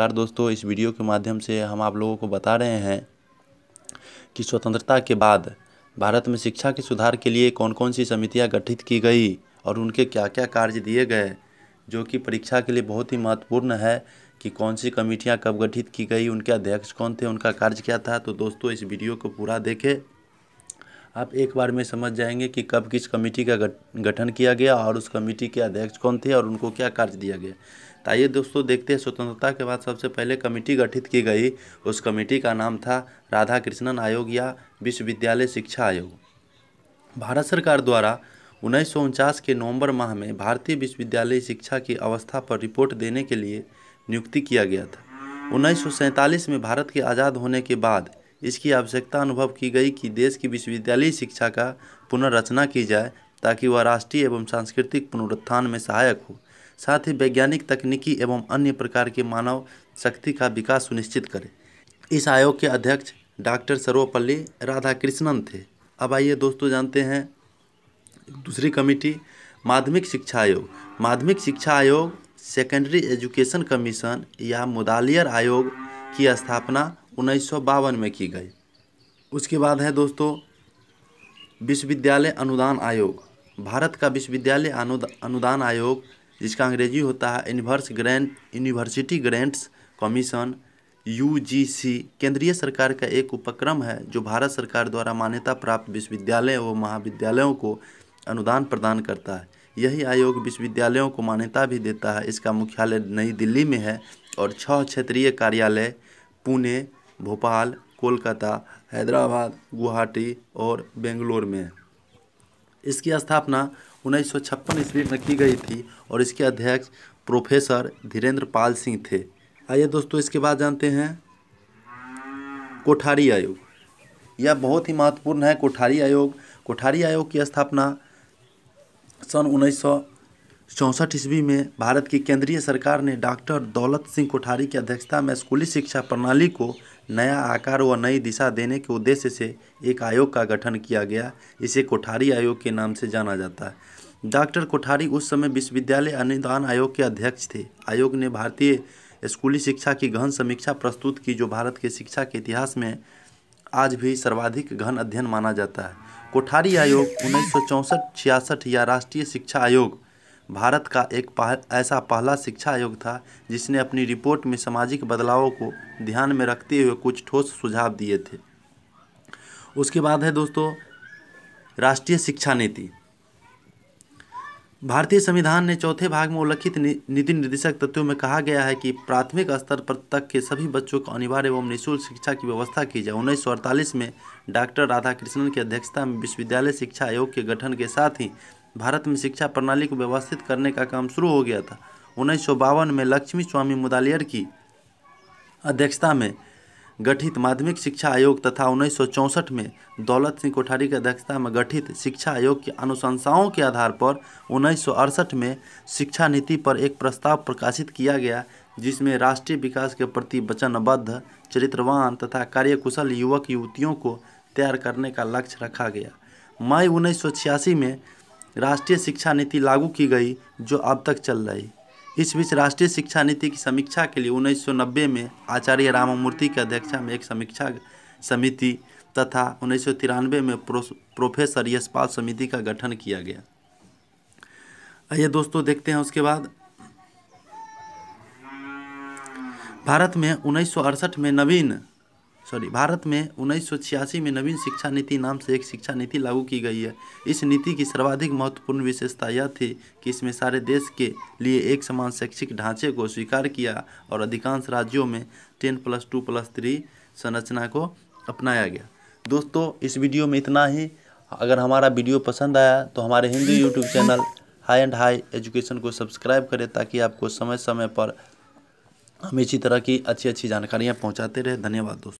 नमस्कार दोस्तों इस वीडियो के माध्यम से हम आप लोगों को बता रहे हैं कि स्वतंत्रता के बाद भारत में शिक्षा के सुधार के लिए कौन कौन सी समितियाँ गठित की गई और उनके क्या क्या कार्य दिए गए जो कि परीक्षा के लिए बहुत ही महत्वपूर्ण है कि कौन सी कमेटियाँ कब गठित की गई उनके अध्यक्ष कौन थे उनका कार्य क्या था तो दोस्तों इस वीडियो को पूरा देखें आप एक बार में समझ जाएंगे कि कब किस कमेटी का गठन किया गया और उस कमेटी के अध्यक्ष कौन थे और उनको क्या कार्य दिया गया तो आइए दोस्तों देखते हैं स्वतंत्रता के बाद सबसे पहले कमेटी गठित की गई उस कमेटी का नाम था राधा कृष्णन आयोग या विश्वविद्यालय शिक्षा आयोग भारत सरकार द्वारा उन्नीस के नवंबर माह में भारतीय विश्वविद्यालय शिक्षा की अवस्था पर रिपोर्ट देने के लिए नियुक्ति किया गया था उन्नीस में भारत के आज़ाद होने के बाद इसकी आवश्यकता अनुभव की गई कि देश की विश्वविद्यालय शिक्षा का पुनर्रचना की जाए ताकि वह राष्ट्रीय एवं सांस्कृतिक पुनरुत्थान में सहायक हो साथ ही वैज्ञानिक तकनीकी एवं अन्य प्रकार की मानव शक्ति का विकास सुनिश्चित करें इस आयोग के अध्यक्ष डॉक्टर सर्वपल्ली राधाकृष्णन थे अब आइए दोस्तों जानते हैं दूसरी कमेटी माध्यमिक शिक्षा आयोग माध्यमिक शिक्षा आयोग सेकेंडरी एजुकेशन कमीशन या मुदालियर आयोग की स्थापना उन्नीस में की गई उसके बाद है दोस्तों विश्वविद्यालय अनुदान आयोग भारत का विश्वविद्यालय अनुदान आयोग जिसका अंग्रेजी होता है इनिवर्स grand university grants commission UGC केंद्रीय सरकार का एक उपक्रम है जो भारत सरकार द्वारा मान्यता प्राप्त विश्वविद्यालय व महाविद्यालयों को अनुदान प्रदान करता है यही आयोग विश्वविद्यालयों को मान्यता भी देता है इसका मुख्यालय नई दिल्ली में है और छः क्षेत्रीय कार्यालय पुणे भोपाल कोलकाता हैदराबाद गुवाहाटी और बेंगलोर में है इसकी स्थापना उन्नीस सौ छप्पन ईस्वी में की गई थी और इसके अध्यक्ष प्रोफेसर धीरेन्द्र पाल सिंह थे आइए दोस्तों इसके बाद जानते हैं कोठारी आयोग यह बहुत ही महत्वपूर्ण है कोठारी आयोग कोठारी आयोग की स्थापना सन उन्नीस सौ चौंसठ ईस्वी में भारत की केंद्रीय सरकार ने डॉक्टर दौलत सिंह कोठारी की अध्यक्षता में स्कूली शिक्षा प्रणाली को नया आकार व नई दिशा देने के उद्देश्य से एक आयोग का गठन किया गया इसे कोठारी आयोग के नाम से जाना जाता है डॉक्टर कोठारी उस समय विश्वविद्यालय अनुदान आयोग के अध्यक्ष थे आयोग ने भारतीय स्कूली शिक्षा की गहन समीक्षा प्रस्तुत की जो भारत के शिक्षा के इतिहास में आज भी सर्वाधिक गहन अध्ययन माना जाता है कोठारी आयोग उन्नीस सौ या राष्ट्रीय शिक्षा आयोग भारत का एक पह, ऐसा पहला शिक्षा आयोग था जिसने अपनी रिपोर्ट में सामाजिक बदलावों को ध्यान में रखते हुए कुछ ठोस सुझाव दिए थे उसके बाद है दोस्तों राष्ट्रीय शिक्षा नीति भारतीय संविधान ने चौथे भाग में उल्लिखित नीति निर्देशक तत्वों में कहा गया है कि प्राथमिक स्तर पर तक के सभी बच्चों को अनिवार्य एवं निःशुल्क शिक्षा की व्यवस्था की जाए उन्नीस में डॉक्टर राधाकृष्णन की अध्यक्षता में विश्वविद्यालय शिक्षा आयोग के गठन के साथ ही भारत में शिक्षा प्रणाली को व्यवस्थित करने का काम शुरू हो गया था उन्नीस में लक्ष्मी स्वामी मुदालियर की अध्यक्षता में गठित माध्यमिक शिक्षा आयोग तथा उन्नीस में दौलत सिंह कोठारी की अध्यक्षता में गठित शिक्षा आयोग की अनुशंसाओं के आधार पर उन्नीस में शिक्षा नीति पर एक प्रस्ताव प्रकाशित किया गया जिसमें राष्ट्रीय विकास के प्रति वचनबद्ध चरित्रवान तथा कार्यकुशल युवक युवतियों को तैयार करने का लक्ष्य रखा गया मई उन्नीस में राष्ट्रीय शिक्षा नीति लागू की गई जो अब तक चल रही इस बीच राष्ट्रीय शिक्षा नीति की समीक्षा के लिए 1990 में आचार्य रामामूर्ति की अध्यक्षता में एक समीक्षा समिति तथा उन्नीस में प्रो, प्रोफेसर यशपाल समिति का गठन किया गया आइए दोस्तों देखते हैं उसके बाद भारत में उन्नीस में नवीन सॉरी भारत में उन्नीस में नवीन शिक्षा नीति नाम से एक शिक्षा नीति लागू की गई है इस नीति की सर्वाधिक महत्वपूर्ण विशेषता यह थी कि इसमें सारे देश के लिए एक समान शैक्षिक ढांचे को स्वीकार किया और अधिकांश राज्यों में ten plus two plus three संरचना को अपनाया गया दोस्तों इस वीडियो में इतना ही अगर हमारा वीडियो पसंद आया तो हमारे Hindi YouTube channel high and high education को सब्सक्राइब करें ताकि आपको समय समय पर हम इसी तरह की अच्छी अच्छी जानकारियाँ पहुँचाते रहे धन्यवाद दोस्तों